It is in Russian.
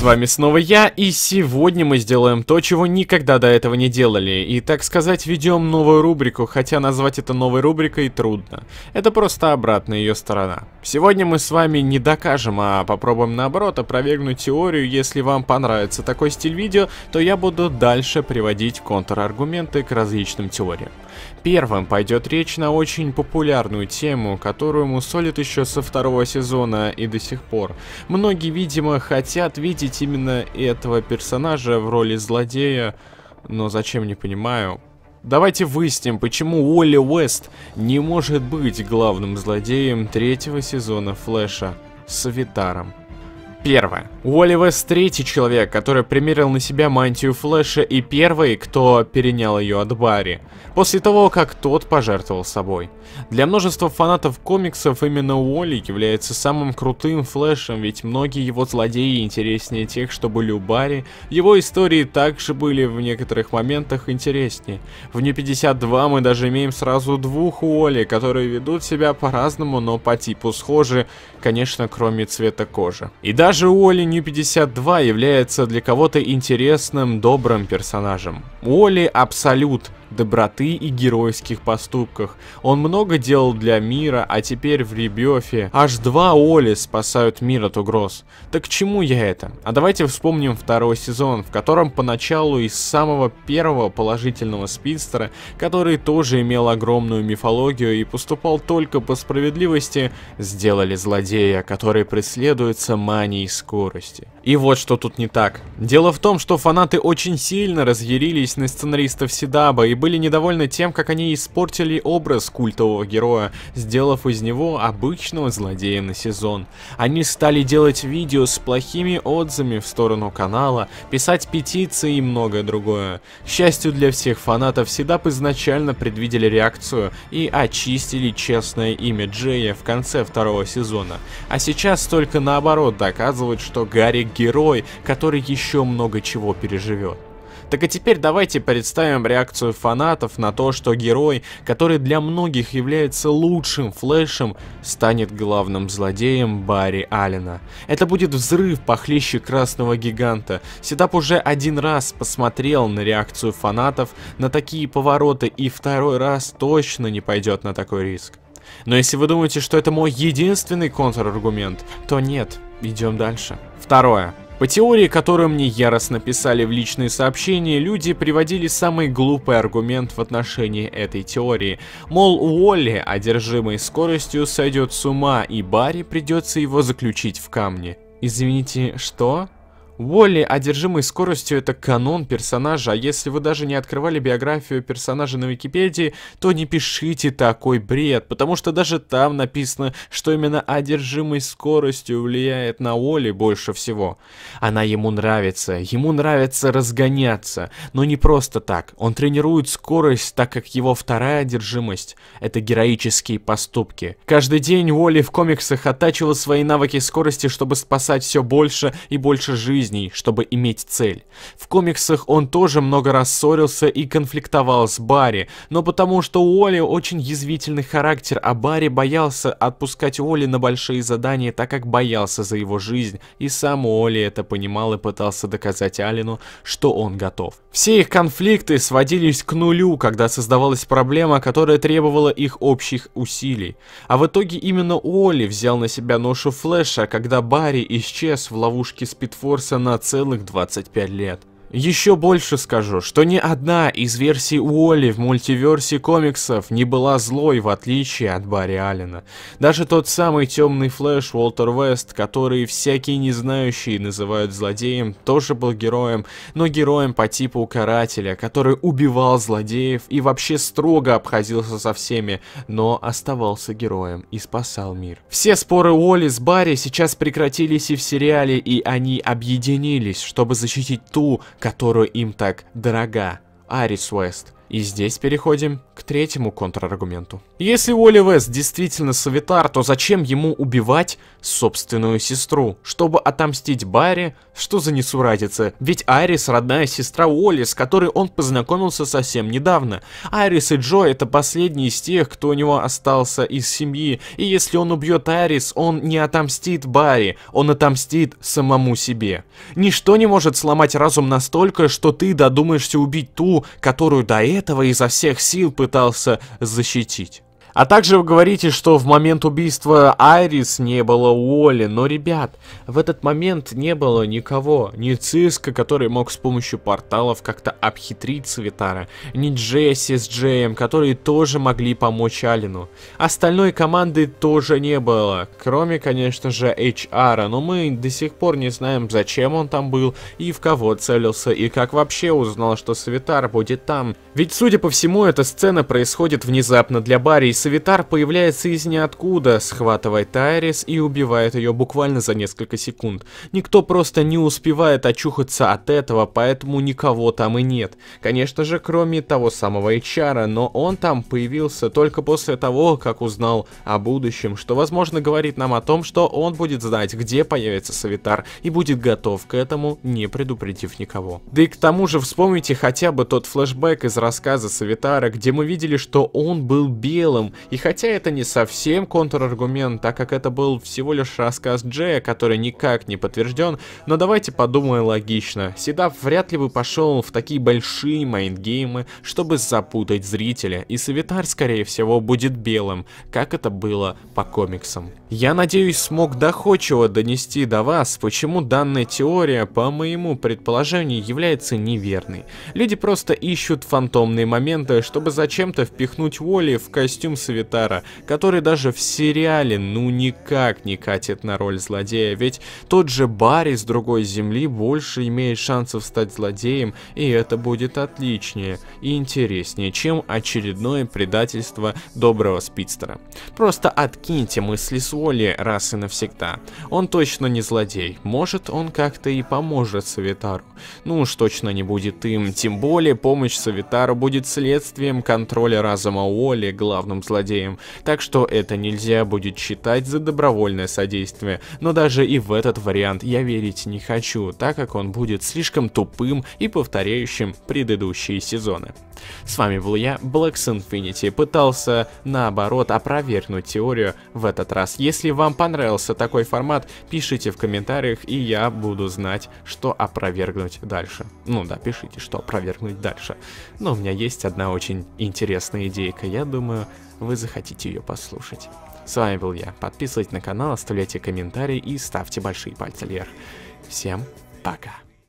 с вами снова я, и сегодня мы сделаем то, чего никогда до этого не делали, и, так сказать, ведем новую рубрику, хотя назвать это новой рубрикой трудно. Это просто обратная ее сторона. Сегодня мы с вами не докажем, а попробуем наоборот опровергнуть теорию, если вам понравится такой стиль видео, то я буду дальше приводить контраргументы к различным теориям. Первым пойдет речь на очень популярную тему, которую мусолит еще со второго сезона и до сих пор. Многие, видимо, хотят видеть именно этого персонажа в роли злодея, но зачем не понимаю. Давайте выясним, почему Уолли Уэст не может быть главным злодеем третьего сезона Флэша с Витаром. Первое. Уолли Вест третий человек, который примерил на себя мантию Флэша и первый, кто перенял ее от Барри, после того, как тот пожертвовал собой. Для множества фанатов комиксов именно Уолли является самым крутым Флэшем, ведь многие его злодеи интереснее тех, что были у Барри, его истории также были в некоторых моментах интереснее. В Не 52 мы даже имеем сразу двух Уолли, которые ведут себя по-разному, но по типу схожи, конечно, кроме цвета кожи. И даже даже Уолли Нью-52 является для кого-то интересным, добрым персонажем. Оли абсолют доброты и геройских поступках. Он много делал для мира, а теперь в Ребёфе аж два Оли спасают мир от угроз. Так к чему я это? А давайте вспомним второй сезон, в котором поначалу из самого первого положительного спидстера, который тоже имел огромную мифологию и поступал только по справедливости, сделали злодея, который преследуется манией скорости. И вот что тут не так. Дело в том, что фанаты очень сильно разъярились злились на сценаристов Сидаба и были недовольны тем, как они испортили образ культового героя, сделав из него обычного злодея на сезон. Они стали делать видео с плохими отзывами в сторону канала, писать петиции и многое другое. К счастью для всех фанатов, Сидаб изначально предвидели реакцию и очистили честное имя Джея в конце второго сезона. А сейчас только наоборот доказывают, что Гарри герой, который еще много чего переживет. Так а теперь давайте представим реакцию фанатов на то, что герой, который для многих является лучшим флэшем, станет главным злодеем Барри Аллена. Это будет взрыв похлеще красного гиганта. Седап уже один раз посмотрел на реакцию фанатов на такие повороты и второй раз точно не пойдет на такой риск. Но если вы думаете, что это мой единственный контраргумент, то нет, идем дальше. Второе. По теории, которую мне яростно писали в личные сообщения, люди приводили самый глупый аргумент в отношении этой теории. Мол, Уолли, одержимый скоростью, сойдет с ума, и Барри придется его заключить в камне. Извините, что? Уолли, одержимый скоростью, это канон персонажа, а если вы даже не открывали биографию персонажа на Википедии, то не пишите такой бред, потому что даже там написано, что именно одержимый скоростью влияет на Уолли больше всего. Она ему нравится, ему нравится разгоняться, но не просто так. Он тренирует скорость, так как его вторая одержимость — это героические поступки. Каждый день Уолли в комиксах оттачивал свои навыки скорости, чтобы спасать все больше и больше жизни жизней, чтобы иметь цель. В комиксах он тоже много раз ссорился и конфликтовал с Барри, но потому что у Оли очень язвительный характер, а Барри боялся отпускать Оли на большие задания, так как боялся за его жизнь, и сам Оли это понимал и пытался доказать Алину, что он готов. Все их конфликты сводились к нулю, когда создавалась проблема, которая требовала их общих усилий. А в итоге именно Оли взял на себя ношу Флэша, когда Барри исчез в ловушке Спидфорса на целых 25 лет. Еще больше скажу, что ни одна из версий Уолли в мультиверсе комиксов не была злой, в отличие от Барри Аллена. Даже тот самый темный Флэш Уолтер Вест, который всякие незнающие называют злодеем, тоже был героем, но героем по типу карателя, который убивал злодеев и вообще строго обходился со всеми, но оставался героем и спасал мир. Все споры Уолли с Барри сейчас прекратились и в сериале, и они объединились, чтобы защитить ту, которую им так дорога Арис Уэст – и здесь переходим к третьему контраргументу. Если Уолли Вест действительно советар, то зачем ему убивать собственную сестру? Чтобы отомстить Барри? Что за несуразица? Ведь Арис родная сестра Уолли, с которой он познакомился совсем недавно. Арис и Джо это последний из тех, кто у него остался из семьи. И если он убьет Арис, он не отомстит Барри, он отомстит самому себе. Ничто не может сломать разум настолько, что ты додумаешься убить ту, которую до этого этого изо всех сил пытался защитить. А также вы говорите, что в момент убийства Айрис не было Уолли, но, ребят, в этот момент не было никого. Ни Циска, который мог с помощью порталов как-то обхитрить Светара, ни Джесси с Джеем, которые тоже могли помочь Алину. Остальной команды тоже не было, кроме, конечно же, HR, но мы до сих пор не знаем, зачем он там был и в кого целился, и как вообще узнал, что Светар будет там. Ведь, судя по всему, эта сцена происходит внезапно для Барри Савитар появляется из ниоткуда, схватывает Айрис и убивает ее буквально за несколько секунд. Никто просто не успевает очухаться от этого, поэтому никого там и нет. Конечно же, кроме того самого Эчара, но он там появился только после того, как узнал о будущем, что, возможно, говорит нам о том, что он будет знать, где появится Савитар и будет готов к этому, не предупредив никого. Да и к тому же вспомните хотя бы тот флешбэк из рассказа Савитара, где мы видели, что он был белым, и хотя это не совсем контраргумент, так как это был всего лишь рассказ Джея, который никак не подтвержден, но давайте подумаем логично. Седав вряд ли бы пошел в такие большие майнгеймы, чтобы запутать зрителя, и Савитар, скорее всего, будет белым, как это было по комиксам. Я надеюсь, смог доходчиво донести до вас, почему данная теория, по моему предположению, является неверной. Люди просто ищут фантомные моменты, чтобы зачем-то впихнуть Воли в костюм Джон Савитара, который даже в сериале ну никак не катит на роль злодея, ведь тот же Барри с другой земли больше имеет шансов стать злодеем, и это будет отличнее и интереснее, чем очередное предательство доброго спидстера. Просто откиньте мысли с воли раз и навсегда. Он точно не злодей, может он как-то и поможет Савитару. Ну уж точно не будет им, тем более помощь Савитару будет следствием контроля разума Уолли главным злодеем злодеем, так что это нельзя будет считать за добровольное содействие, но даже и в этот вариант я верить не хочу, так как он будет слишком тупым и повторяющим предыдущие сезоны. С вами был я, Blacks Infinity, пытался наоборот опровергнуть теорию в этот раз. Если вам понравился такой формат, пишите в комментариях, и я буду знать, что опровергнуть дальше. Ну да, пишите, что опровергнуть дальше. Но у меня есть одна очень интересная идейка, я думаю, вы захотите ее послушать. С вами был я. Подписывайтесь на канал, оставляйте комментарии и ставьте большие пальцы вверх. Всем пока.